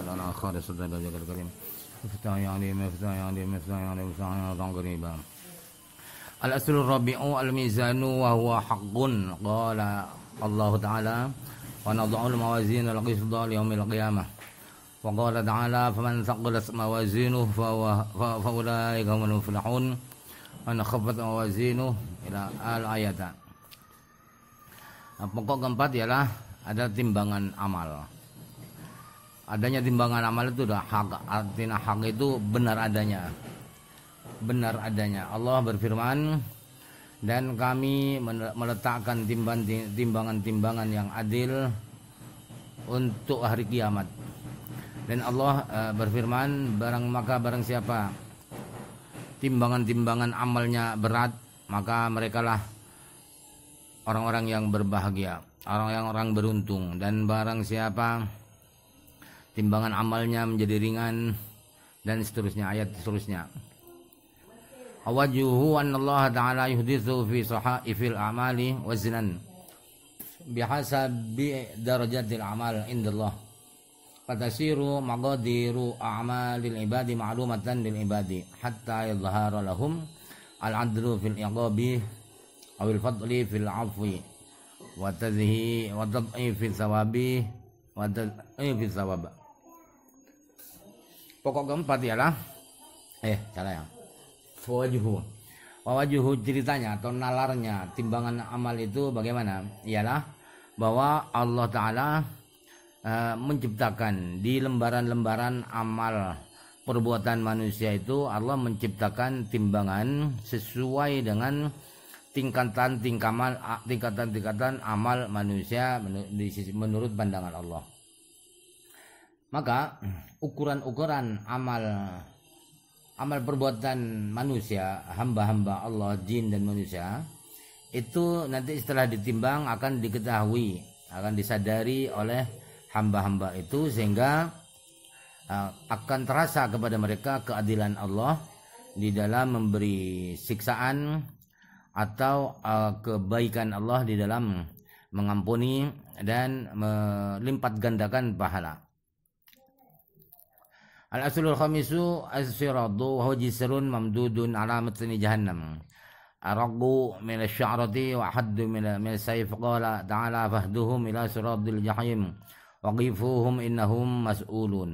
Al-Asrul Rabi'u al-Mizanu wa huwa haqqun Allah Ta'ala Wa nadu'ul mawazin al qiyamah Wa Ta'ala Faman thakulat mawazinuh Fawulaika manuflahun Wa nakhafat mawazinuh Ila al-ayata Pokok keempat ialah Ada timbangan amal adanya timbangan amal itu dah hak artinya hak itu benar adanya benar adanya Allah berfirman dan kami meletakkan timbangan-timbangan yang adil untuk hari kiamat dan Allah eh, berfirman barang maka barang siapa timbangan-timbangan amalnya berat maka merekalah orang-orang yang berbahagia orang-orang beruntung dan barang siapa timbangan amalnya menjadi ringan dan seterusnya ayat seterusnya awajuhu anna ta'ala yuhdithu fi sahaifil amali waznan bi darajatil amal indallah fatasiru maqadiru a'malil ibadi ma'lumatan lil ibadi hatta yadhhara lahum al adlu fil iqabi awil fadli fil afwi wa tadhi wa tadhi fi thawabi wa tadhi fi thawaba pokok keempat ialah eh salah ya wajuhu wajuhu ceritanya atau nalarnya timbangan amal itu bagaimana ialah bahwa Allah Ta'ala e, menciptakan di lembaran-lembaran amal perbuatan manusia itu Allah menciptakan timbangan sesuai dengan tingkatan tingkatan tingkatan tingkatan amal manusia menurut pandangan Allah maka hmm. ukuran-ukuran amal amal perbuatan manusia, hamba-hamba Allah, jin dan manusia itu nanti setelah ditimbang akan diketahui, akan disadari oleh hamba-hamba itu sehingga eh, akan terasa kepada mereka keadilan Allah di dalam memberi siksaan atau eh, kebaikan Allah di dalam mengampuni dan melipat gandakan pahala. الأصل الخامس السراد وهو جسر ممدود على متن جهنم أرق من الشعرة وحد من من السيف قال تعالى فاهدهم إلى صراط الجحيم وقفوهم إنهم مسؤولون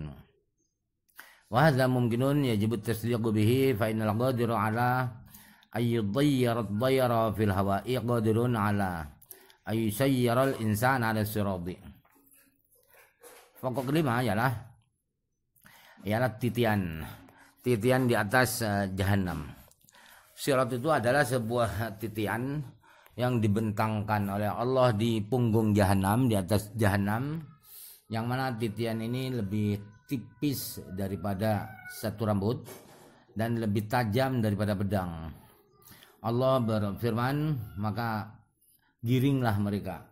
وهذا ممكن يجب التصديق به فإن القادر على أن يطير الطير في الهواء قادر على أن يسير الإنسان على الصراط فقد lima ialah ialah titian. Titian di atas uh, eh, jahanam. Sirat itu adalah sebuah eh, titian yang dibentangkan oleh Allah di punggung jahanam, di atas jahanam. Yang mana titian ini lebih tipis daripada satu rambut dan lebih tajam daripada pedang. Allah berfirman, maka giringlah mereka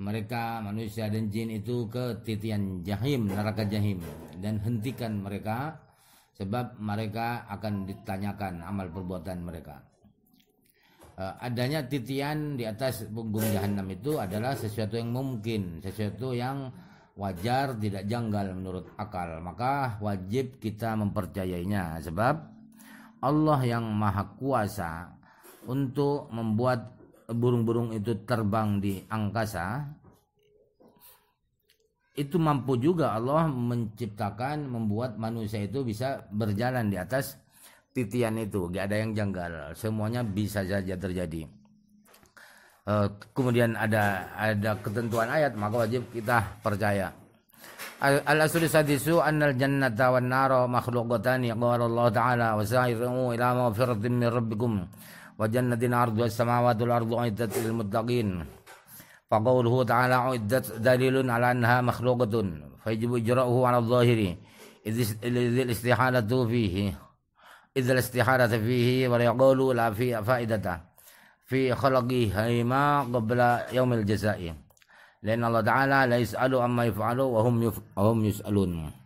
mereka manusia dan jin itu ke titian jahim neraka jahim dan hentikan mereka sebab mereka akan ditanyakan amal perbuatan mereka eh, adanya titian di atas punggung jahanam itu adalah sesuatu yang mungkin sesuatu yang wajar tidak janggal menurut akal maka wajib kita mempercayainya sebab Allah yang maha kuasa untuk membuat burung-burung itu terbang di angkasa itu mampu juga Allah menciptakan membuat manusia itu bisa berjalan di atas titian itu gak ada yang janggal semuanya bisa saja terjadi eh, kemudian ada ada ketentuan ayat maka wajib kita percaya al asri sadisu annal jannata wan nara makhluqatan Allah taala wasairu ila mawfiratin min rabbikum وجنة الأرض السماوات والأرض أعدت للمتقين فقوله تعالى أعدت دليل على أنها مخلوقة فيجب إجراؤه على الظاهر إذ الاستحالة فيه إذ الاستحالة فيه وليقول لا في فائدة في خلقه ما قبل يوم الجزاء لأن الله تعالى لا يسأل عما يفعل وهم يف... وهم يسألون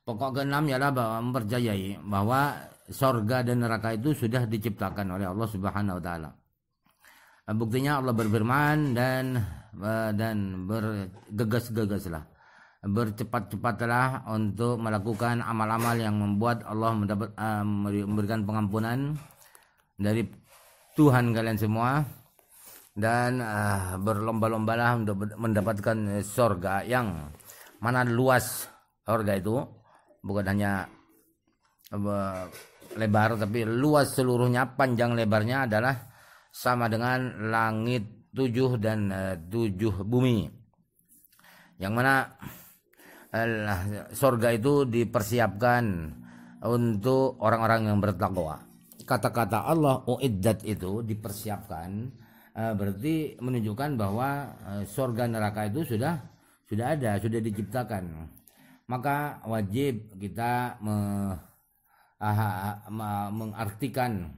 Pokok keenam ialah bahwa mempercayai bahwa sorga dan neraka itu sudah diciptakan oleh Allah Subhanahu wa taala. Buktinya Allah berfirman dan eh, dan bergegas-gegaslah bercepat-cepatlah untuk melakukan amal-amal yang membuat Allah mendapat eh, memberikan pengampunan dari Tuhan kalian semua dan eh, berlomba-lombalah untuk mendapatkan sorga yang mana luas sorga itu bukan hanya lebar tapi luas seluruhnya panjang lebarnya adalah sama dengan langit tujuh dan e, tujuh bumi yang mana eh, sorga itu dipersiapkan untuk orang-orang yang bertakwa kata-kata Allah uiddat itu dipersiapkan e, berarti menunjukkan bahwa e, sorga neraka itu sudah sudah ada sudah diciptakan maka wajib kita me uh, mengartikan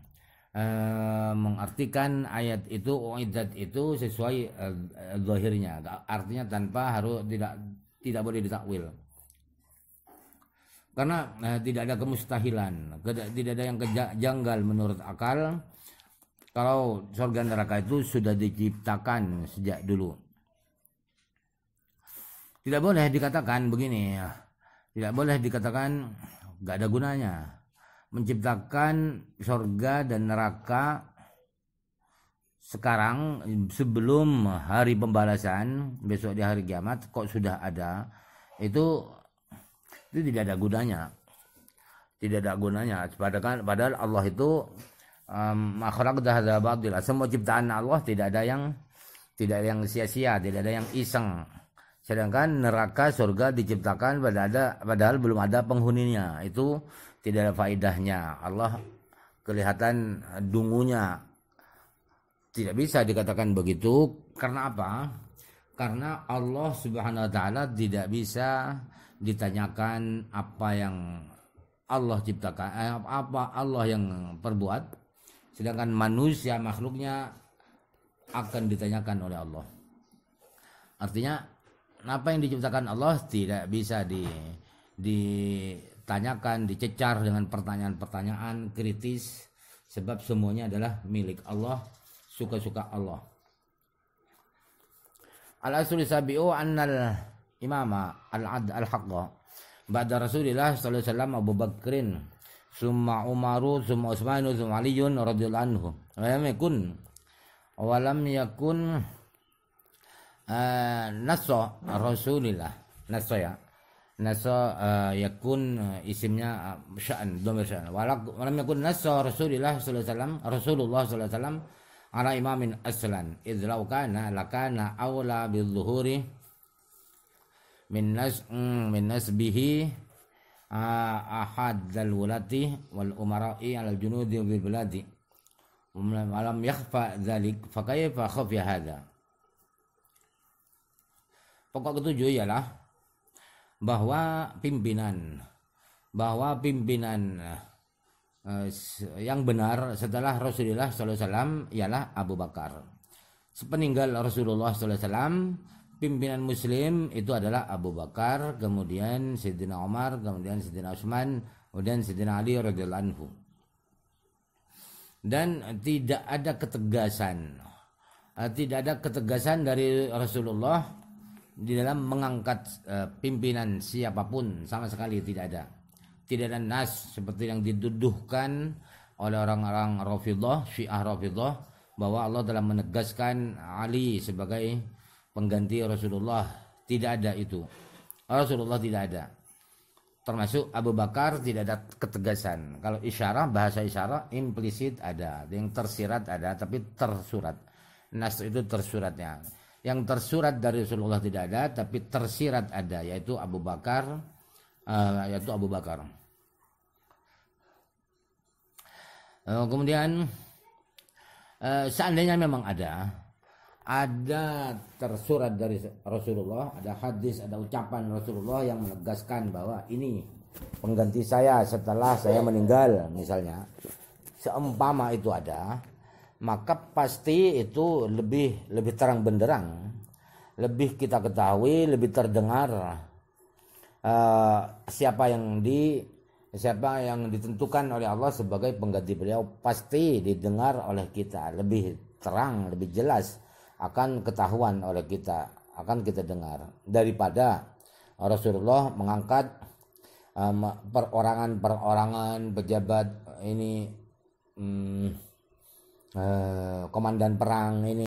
uh, mengartikan ayat itu uiddat itu sesuai eh, zahirnya artinya tanpa harus tidak tidak boleh ditakwil karena uh, tidak ada kemustahilan tidak ada yang janggal menurut akal kalau surga neraka itu sudah diciptakan sejak dulu tidak boleh dikatakan begini tidak boleh dikatakan gak ada gunanya menciptakan surga dan neraka sekarang sebelum hari pembalasan besok di hari kiamat kok sudah ada itu itu tidak ada gunanya tidak ada gunanya padahal padahal Allah itu makhluk um, batila semua ciptaan Allah tidak ada yang tidak ada yang sia-sia tidak ada yang iseng sedangkan neraka surga diciptakan pada padahal belum ada penghuninya itu tidak ada faidahnya Allah kelihatan dungunya tidak bisa dikatakan begitu karena apa karena Allah Subhanahu wa taala tidak bisa ditanyakan apa yang Allah ciptakan eh, apa Allah yang perbuat sedangkan manusia makhluknya akan ditanyakan oleh Allah artinya apa yang diciptakan Allah tidak bisa di di ditanyakan, dicecar dengan pertanyaan-pertanyaan kritis sebab semuanya adalah milik Allah, suka-suka Allah. al asri sabi'u annal imama al-ad al-haqqa ba'da Rasulillah sallallahu alaihi wasallam Abu Bakrin summa Umaru summa Utsman summa Aliun radhiyallahu anhu. lam yakun lam yakun uh, eh, nasa Rasulillah nasa ya nasa uh, yakun eh, isimnya uh, sya'an domir sya'an walam yakun nasa rasulillah sallallahu Rasulullah sallallahu alaihi ala imamin aslan idh law kana lakana awla bil zuhuri min nas mm, min nasbihi uh, ahad dal wulati wal umara'i al junudi bil biladi walam yakhfa dzalik fa kayfa khafiya hadha pokok ketujuh ialah bahwa pimpinan bahwa pimpinan eh, yang benar setelah Rasulullah SAW ialah Abu Bakar. Sepeninggal Rasulullah SAW, pimpinan Muslim itu adalah Abu Bakar, kemudian Sayyidina Umar, kemudian Sayyidina Utsman, kemudian Sayyidina Ali radhiyallahu anhu. Dan tidak ada ketegasan, eh, tidak ada ketegasan dari Rasulullah di dalam mengangkat e, pimpinan siapapun sama sekali tidak ada. Tidak ada nas seperti yang dituduhkan oleh orang-orang Rafidhah, Syiah Rafidhah bahwa Allah telah menegaskan Ali sebagai pengganti Rasulullah. Tidak ada itu. Rasulullah tidak ada. Termasuk Abu Bakar tidak ada ketegasan. Kalau isyarah bahasa isyarah implisit ada, yang tersirat ada tapi tersurat. Nas itu tersuratnya yang tersurat dari Rasulullah tidak ada tapi tersirat ada yaitu Abu Bakar uh, yaitu Abu Bakar uh, kemudian uh, seandainya memang ada ada tersurat dari Rasulullah ada hadis ada ucapan Rasulullah yang menegaskan bahwa ini pengganti saya setelah saya meninggal misalnya seumpama itu ada maka pasti itu lebih lebih terang benderang, lebih kita ketahui, lebih terdengar uh, siapa yang di siapa yang ditentukan oleh Allah sebagai pengganti beliau pasti didengar oleh kita lebih terang lebih jelas akan ketahuan oleh kita akan kita dengar daripada Rasulullah mengangkat um, eh, perorangan perorangan pejabat eh, ini um, eh, komandan perang ini